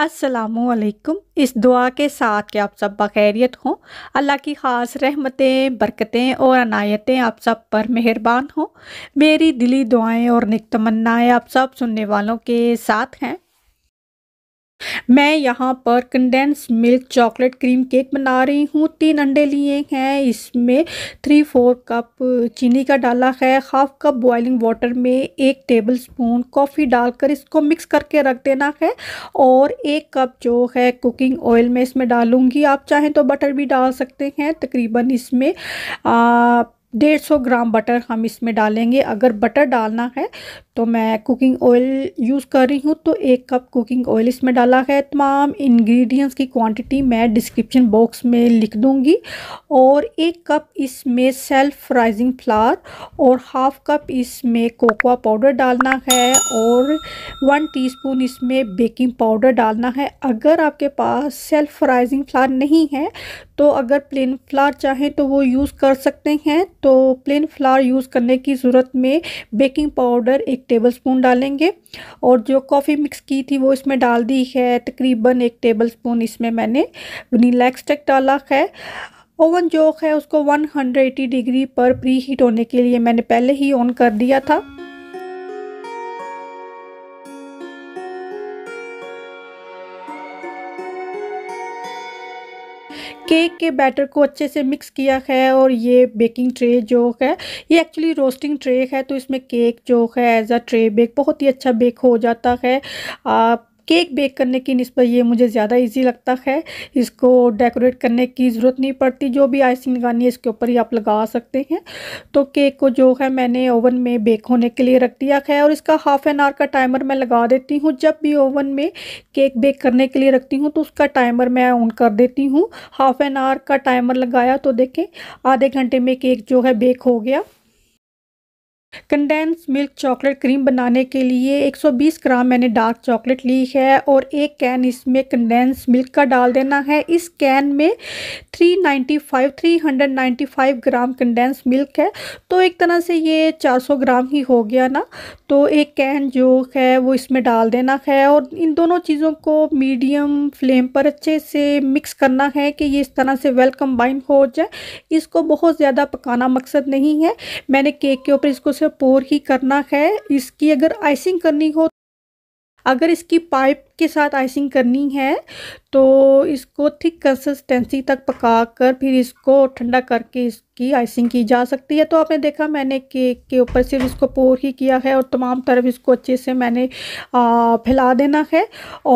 असलकुम इस दुआ के साथ के आप सब बखैरियत हों अल्लाह की ख़ास रहमतें बरकतें और अनायतें आप सब पर मेहरबान हों मेरी दिली दुआएं और निक तमन्नाएँ आप सब सुनने वालों के साथ हैं मैं यहाँ पर condense milk chocolate cream cake बना रही हूँ तीन अंडे लिए हैं इसमें थ्री फोर कप चीनी का डाला है हाफ कप बॉइलिंग वाटर में एक टेबल स्पून कॉफ़ी डालकर इसको मिक्स करके रख देना है और एक कप जो है कुकिंग ऑयल मैं इसमें डालूँगी आप चाहें तो बटर भी डाल सकते हैं तकरीबन इसमें आ, डेढ़ सौ ग्राम बटर हम इसमें डालेंगे अगर बटर डालना है तो मैं कुकिंग ऑयल यूज़ कर रही हूँ तो एक कप कुकिंग ऑयल इसमें डाला है तमाम इंग्रेडिएंट्स की क्वांटिटी मैं डिस्क्रिप्शन बॉक्स में लिख दूँगी और एक कप इसमें सेल्फ राइजिंग फ्लावर और हाफ कप इसमें कोकोआ पाउडर डालना है और वन टीस्पून इसमें बेकिंग पाउडर डालना है अगर आपके पास सेल्फ राइजिंग फ्लार नहीं है तो अगर प्लेन फ्लार चाहें तो वो यूज़ कर सकते हैं तो प्लेन फ्लार यूज़ करने की ज़रूरत में बेकिंग पाउडर एक एक टेबल स्पून डालेंगे और जो कॉफ़ी मिक्स की थी वो इसमें डाल दी है तकरीबन एक टेबल स्पून इसमें मैंने वनीला एक्सट्रैक्ट डाला है ओवन जो है उसको 180 डिग्री पर प्री हीट होने के लिए मैंने पहले ही ऑन कर दिया था केक के बैटर को अच्छे से मिक्स किया है और ये बेकिंग ट्रे जो है ये एक्चुअली रोस्टिंग ट्रे है तो इसमें केक जो है एज अ ट्रे बेक बहुत ही अच्छा बेक हो जाता है आप केक बेक करने की नस्बत ये मुझे ज़्यादा इजी लगता है इसको डेकोरेट करने की ज़रूरत नहीं पड़ती जो भी आइसिंग लगानी है इसके ऊपर ही आप लगा सकते हैं तो केक को जो है मैंने ओवन में बेक होने के लिए रख दिया है और इसका हाफ़ एन आवर का टाइमर मैं लगा देती हूँ जब भी ओवन में केक बेक करने के लिए रखती हूँ तो उसका टाइमर मैं ऑन कर देती हूँ हाफ़ एन आवर का टाइमर लगाया तो देखें आधे घंटे में केक जो है बेक हो गया कंडेंस मिल्क चॉकलेट क्रीम बनाने के लिए 120 ग्राम मैंने डार्क चॉकलेट ली है और एक कैन इसमें कंडेंस मिल्क का डाल देना है इस कैन में 395 395 ग्राम कंडेंस मिल्क है तो एक तरह से ये 400 ग्राम ही हो गया ना तो एक कैन जो है वो इसमें डाल देना है और इन दोनों चीज़ों को मीडियम फ्लेम पर अच्छे से मिक्स करना है कि ये इस तरह से वेल कम्बाइन हो जाए इसको बहुत ज़्यादा पकाना मकसद नहीं है मैंने केक के ऊपर इसको से पोर ही करना है इसकी अगर आइसिंग करनी हो अगर इसकी पाइप के साथ आइसिंग करनी है तो इसको थिक कंसिस्टेंसी तक पका कर फिर इसको ठंडा करके इसकी आइसिंग की जा सकती है तो आपने देखा मैंने केक के ऊपर सिर्फ इसको पोर ही किया है और तमाम तरफ इसको अच्छे से मैंने फैला देना है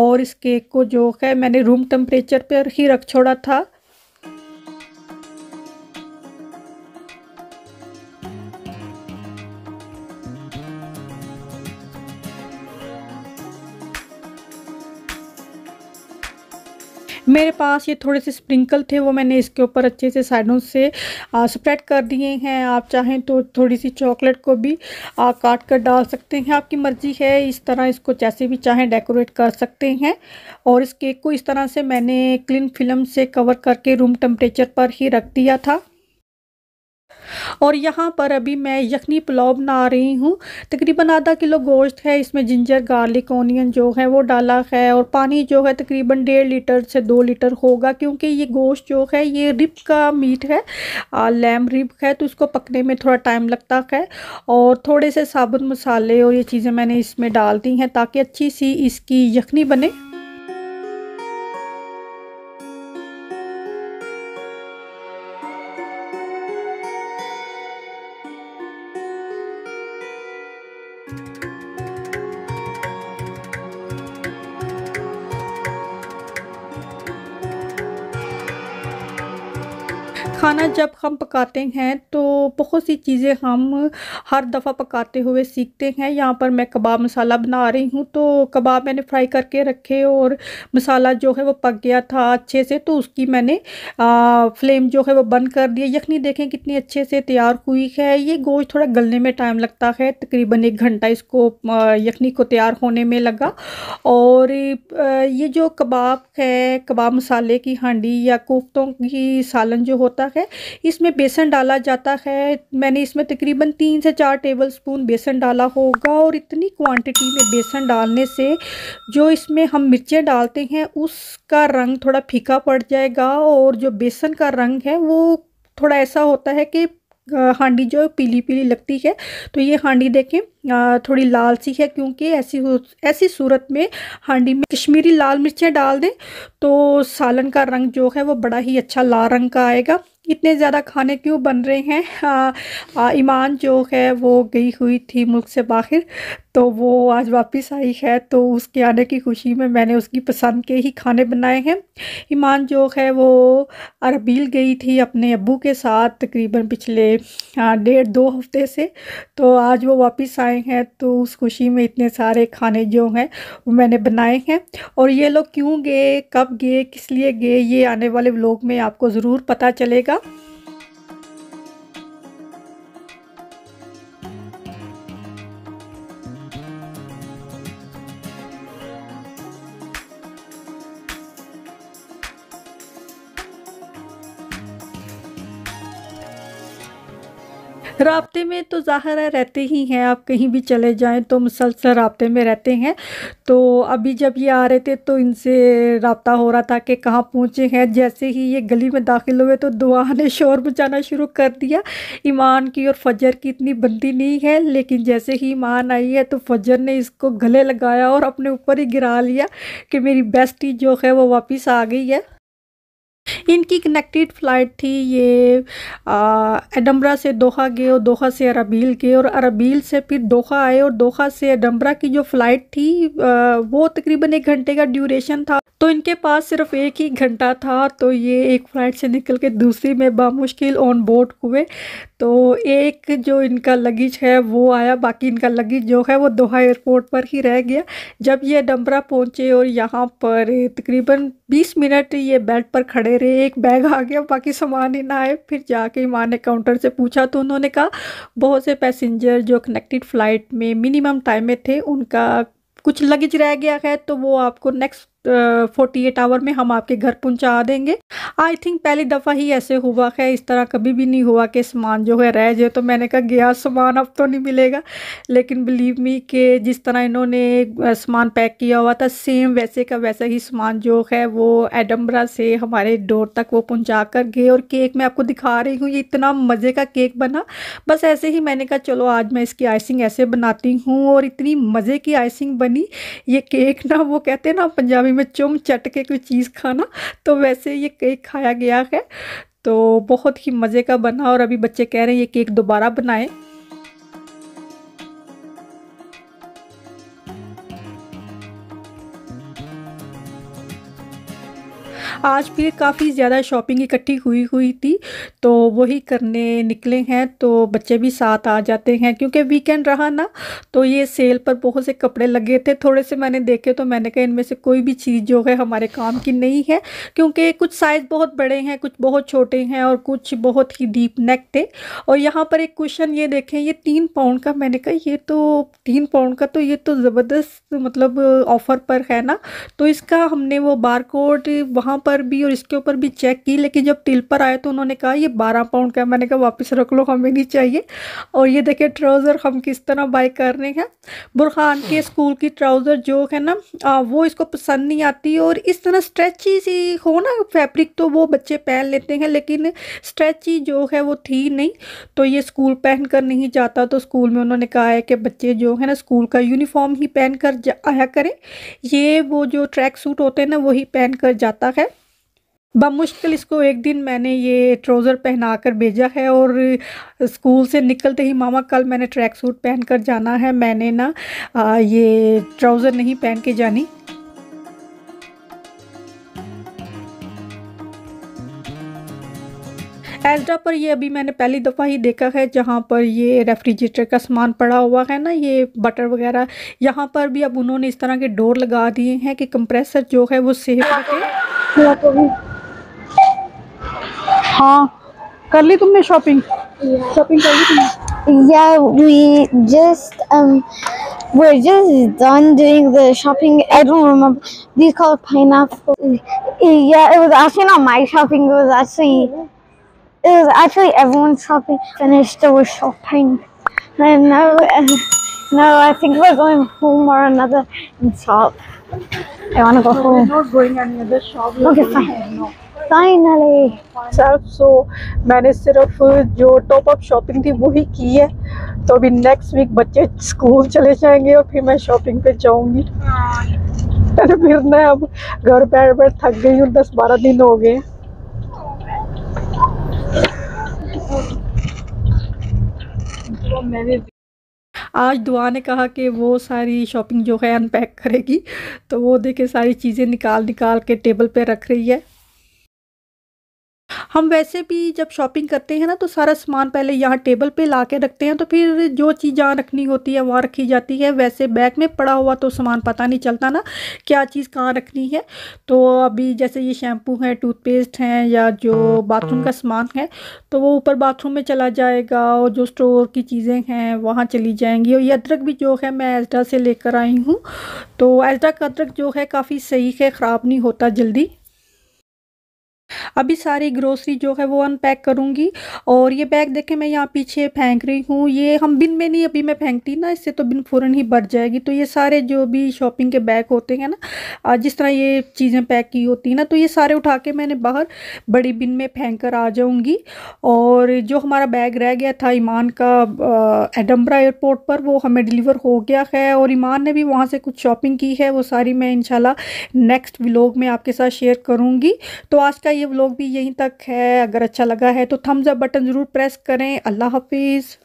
और इस केक को जो है मैंने रूम टेम्परेचर पर ही रख छोड़ा था मेरे पास ये थोड़े से स्प्रिंकल थे वो मैंने इसके ऊपर अच्छे से साइडों से स्प्रेड कर दिए हैं आप चाहें तो थोड़ी सी चॉकलेट को भी आ, काट कर डाल सकते हैं आपकी मर्ज़ी है इस तरह इसको जैसे भी चाहें डेकोरेट कर सकते हैं और इस केक को इस तरह से मैंने क्लीन फिल्म से कवर करके रूम टेम्परेचर पर ही रख दिया था और यहाँ पर अभी मैं यखनी पुलाव बना रही हूँ तकरीबन आधा किलो गोश्त है इसमें जिंजर गार्लिक ओनियन जो है वो डाला है और पानी जो है तकरीबन डेढ़ लीटर से दो लीटर होगा क्योंकि ये गोश्त जो है ये रिब का मीट है लैम रिब है तो उसको पकने में थोड़ा टाइम लगता है और थोड़े से साबुत मसाले और ये चीज़ें मैंने इसमें डाल दी हैं ताकि अच्छी सी इसकी यखनी बने खाना जब हम पकाते हैं तो बहुत सी चीज़ें हम हर दफ़ा पकाते हुए सीखते हैं यहाँ पर मैं कबाब मसाला बना रही हूँ तो कबाब मैंने फ्राई करके रखे और मसाला जो है वो पक गया था अच्छे से तो उसकी मैंने आ, फ्लेम जो है वो बंद कर दिया यखनी देखें कितनी अच्छे से तैयार हुई है ये गोश्त थोड़ा गलने में टाइम लगता है तकरीबन एक घंटा इसको यखनी को तैयार होने में लगा और ये जो कबाब है कबाब मसाले की हांडी या कोफ्तों की सालन जो होता जाता है इसमें बेसन डाला जाता है मैंने इसमें तकरीबन तीन से चार टेबल स्पून बेसन डाला होगा और इतनी क्वांटिटी में बेसन डालने से जो इसमें हम मिर्चें डालते हैं उसका रंग थोड़ा फीका पड़ जाएगा और जो बेसन का रंग है वो थोड़ा ऐसा होता है कि हांडी जो पीली पीली लगती है तो ये हांडी देखें थोड़ी लाल सी है क्योंकि ऐसी ऐसी सूरत में हांडी में कश्मीरी लाल मिर्चें डाल दें तो सालन का रंग जो है वो बड़ा ही अच्छा लाल रंग का आएगा इतने ज़्यादा खाने क्यों बन रहे हैं ईमान जो है वो गई हुई थी मुल्क से बाहर तो वो आज वापस आई है तो उसके आने की खुशी में मैंने उसकी पसंद के ही खाने बनाए हैं ईमान जो है वो अरबील गई थी अपने अबू के साथ तकरीबन पिछले डेढ़ दो हफ्ते से तो आज वो वापस आए हैं तो उस खुशी में इतने सारे खाने जो हैं वो मैंने बनाए हैं और ये लोग क्यों गए कब गए किस लिए गए ये आने वाले लोग में आपको ज़रूर पता चलेगा 볼까요? रबते में तो ज़ाहिर है रहते ही हैं आप कहीं भी चले जाएँ तो मुसलसल रबते में रहते हैं तो अभी जब ये आ रहे थे तो इनसे रबता हो रहा था कि कहाँ पहुँचे हैं जैसे ही ये गली में दाखिल हुए तो दुआ ने शोर मचाना शुरू कर दिया ईमान की और फजर की इतनी बंदी नहीं है लेकिन जैसे ही ईमान आई है तो फजर ने इसको गले लगाया और अपने ऊपर ही गिरा लिया कि मेरी बेस्टी जो है वो वापस आ गई है इनकी कनेक्टेड फ़्लाइट थी ये एडम्बरा से दोहा गए और दोहा से अरबील गए और अरबील से फिर दोहा आए और दोहा से एडम्बरा की जो फ़्लाइट थी आ, वो तकरीबन एक घंटे का ड्यूरेशन था तो इनके पास सिर्फ एक ही घंटा था तो ये एक फ़्लाइट से निकल के दूसरी में बामुश्किल ऑन बोर्ड हुए तो एक जो इनका लगेज है वो आया बाकी इनका लगेज जो है वो दोहा एयरपोर्ट पर ही रह गया जब ये डमरा पहुँचे और यहाँ पर तकरीबन बीस मिनट ये बेड पर खड़े रहे एक बैग आ गया बाकी सामान ही ना आए फिर जाके माँ ने काउंटर से पूछा तो उन्होंने कहा बहुत से पैसेंजर जो कनेक्टेड फ़्लाइट में मिनिमम टाइम में थे उनका कुछ लगेज रह गया है तो वो आपको नेक्स्ट फोर्टी एट आवर में हम आपके घर पहुंचा देंगे आई थिंक पहली दफ़ा ही ऐसे हुआ है इस तरह कभी भी नहीं हुआ कि सामान जो है रह जाए तो मैंने कहा गया सामान अब तो नहीं मिलेगा लेकिन बिलीव मी के जिस तरह इन्होंने सामान पैक किया हुआ था सेम वैसे का वैसा ही सामान जो है वो एडम्बरा से हमारे डोर तक वो पहुँचा कर गए और केक मैं आपको दिखा रही हूँ ये इतना मज़े का केक बना बस ऐसे ही मैंने कहा चलो आज मैं इसकी आइसिंग ऐसे बनाती हूँ और इतनी मज़े की आइसिंग बनी ये केक ना वो कहते हैं ना पंजाबी में चुम चट के कोई चीज़ खाना तो वैसे ये केक खाया गया है तो बहुत ही मज़े का बना और अभी बच्चे कह रहे हैं ये केक दोबारा बनाएं आज भी काफ़ी ज़्यादा शॉपिंग इकट्ठी हुई हुई थी तो वही करने निकले हैं तो बच्चे भी साथ आ जाते हैं क्योंकि वीकेंड रहा ना तो ये सेल पर बहुत से कपड़े लगे थे थोड़े से मैंने देखे तो मैंने कहा इनमें से कोई भी चीज़ जो है हमारे काम की नहीं है क्योंकि कुछ साइज़ बहुत बड़े हैं कुछ बहुत छोटे हैं और कुछ बहुत ही डीप नेक थे और यहाँ पर एक क्वेश्चन ये देखें ये तीन पाउंड का मैंने कहा ये तो तीन पाउंड का तो ये तो ज़बरदस्त मतलब ऑफ़र पर है ना तो इसका हमने वो बार कोड वहाँ पर भी और इसके ऊपर भी चेक की लेकिन जब टिल पर आए तो उन्होंने कहा ये बारह पाउंड का मैंने कहा वापस रख लो हमें नहीं चाहिए और ये देखिए ट्राउज़र हम किस तरह बाई कर रहे हैं बुरखान के स्कूल की ट्राउज़र जो है ना आ, वो इसको पसंद नहीं आती और इस तरह स्ट्रेची सी हो ना फैब्रिक तो वो बच्चे पहन लेते हैं लेकिन स्ट्रेची जो है वो थी नहीं तो ये स्कूल पहन कर नहीं जाता तो स्कूल में उन्होंने कहा है कि बच्चे जो है ना स्कूल का यूनिफॉर्म ही पहन कर आया करें ये वो जो ट्रैक सूट होते हैं ना वही पहन कर जाता है बमुश्किल इसको एक दिन मैंने ये ट्राउज़र पहना कर भेजा है और स्कूल से निकलते ही मामा कल मैंने ट्रैक सूट पहन कर जाना है मैंने ना आ, ये ट्राउज़र नहीं पहन के जानी एल्ट्रा पर ये अभी मैंने पहली दफ़ा ही देखा है जहाँ पर ये रेफ्रिजरेटर का सामान पड़ा हुआ है ना ये बटर वगैरह यहाँ पर भी अब उन्होंने इस तरह के डोर लगा दिए हैं कि कंप्रेसर जो है वो सेफ रखे हाँ, तो हाँ कर ली तुमने शॉपिंग शॉपिंग कर ली तुमने Yeah, we just um, we're just done doing the shopping. I don't remember. These called pineapple. Yeah, it was actually not my shopping. It was actually it was actually everyone's shopping. Finished, there were shopping. And now, and now I think we're going home or another shop. I want to go home. We're not going another shop. okay, fine. Finally self so मैंने सिर्फ जो top up shopping थी वो ही की है तो अभी next week बच्चे स्कूल चले जाएंगे और फिर मैं शॉपिंग पे जाऊंगी अरे फिर मैं अब घर बैठ बैठ थक गई हूँ दस बारह दिन हो गए आज दुआ ने कहा कि वो सारी शॉपिंग जो है अनपैक करेगी तो वो देखे सारी चीज़ें निकाल निकाल के टेबल पे रख रही है हम वैसे भी जब शॉपिंग करते हैं ना तो सारा सामान पहले यहाँ टेबल पे ला के रखते हैं तो फिर जो चीज़ जहाँ रखनी होती है वहाँ रखी जाती है वैसे बैग में पड़ा हुआ तो सामान पता नहीं चलता ना क्या चीज़ कहाँ रखनी है तो अभी जैसे ये शैम्पू है टूथपेस्ट हैं या जो बाथरूम का सामान है तो वो ऊपर बाथरूम में चला जाएगा और जो स्टोर की चीज़ें हैं वहाँ चली जाएंगी और ये अदरक भी जो है मैं एजडा से लेकर आई हूँ तो एजडा का अदरक जो है काफ़ी सही है ख़राब नहीं होता जल्दी अभी सारी ग्रोसरी जो है वो अनपैक करूँगी और ये बैग देखें मैं यहाँ पीछे फेंक रही हूँ ये हम बिन में नहीं अभी मैं फेंकती ना इससे तो बिन फ़ौरन ही बढ़ जाएगी तो ये सारे जो भी शॉपिंग के बैग होते हैं ना जिस तरह ये चीज़ें पैक की होती हैं ना तो ये सारे उठा के मैंने बाहर बड़ी बिन में फेंक कर आ जाऊँगी और जो हमारा बैग रह गया था ईमान का एडम्बरा एयरपोर्ट पर वो हमें डिलीवर हो गया है और ईमान ने भी वहाँ से कुछ शॉपिंग की है वो सारी मैं इन नेक्स्ट व्लॉग में आपके साथ शेयर करूँगी तो आज का ये व्लॉग भी यहीं तक है अगर अच्छा लगा है तो थम्स अप बटन ज़रूर प्रेस करें अल्लाह हाफिज़